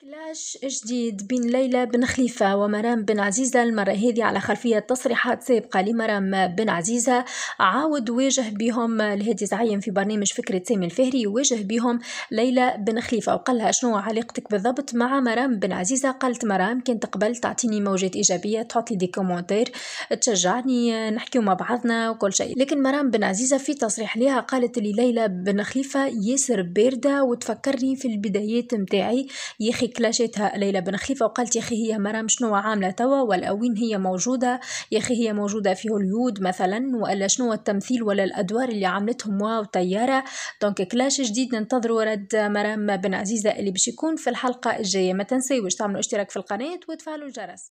كلاش جديد بين ليلى بن خليفة ومرام بن عزيزة المرة هذه على خلفية تصريحات سابقة لمرام بن عزيزة عاود واجه بهم الهادي زعيم في برنامج فكرة سامي الفهري واجه بهم ليلى بن خليفة وقال لها شنو علاقتك بالضبط مع مرام بن عزيزة قالت مرام كانت قبل تعطيني موجات إيجابية تحط لي دي كومنتير تشجعني نحكيو مع بعضنا وكل شيء لكن مرام بن عزيزة في تصريح لها قالت لي ليلى بن خليفة ياسر باردة وتفكرني في البدايات متاعي يا كلاشيتها ليلى بن خليفه وقالت يا اخي هي مرام شنو عامله توا ولا وين هي موجوده يا اخي هي موجوده في هوليود مثلا ولا شنو التمثيل ولا الادوار اللي عملتهم واو طياره دونك كلاش جديد ننتظر رد مرام بن عزيزه اللي باش يكون في الحلقه الجايه ما تنسيوش تعملوا اشتراك في القناه وتفعلوا الجرس